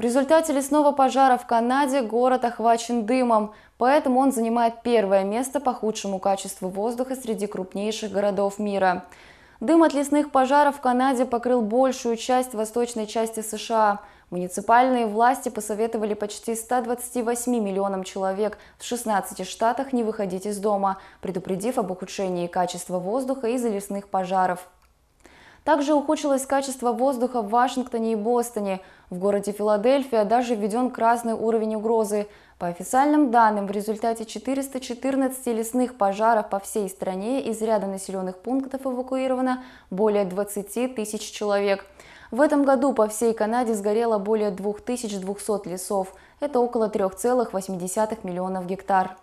В результате лесного пожара в Канаде город охвачен дымом, поэтому он занимает первое место по худшему качеству воздуха среди крупнейших городов мира. Дым от лесных пожаров в Канаде покрыл большую часть восточной части США. Муниципальные власти посоветовали почти 128 миллионам человек в 16 штатах не выходить из дома, предупредив об ухудшении качества воздуха из-за лесных пожаров. Также ухудшилось качество воздуха в Вашингтоне и Бостоне. В городе Филадельфия даже введен красный уровень угрозы. По официальным данным, в результате 414 лесных пожаров по всей стране из ряда населенных пунктов эвакуировано более 20 тысяч человек. В этом году по всей Канаде сгорело более 2200 лесов. Это около 3,8 миллионов гектар.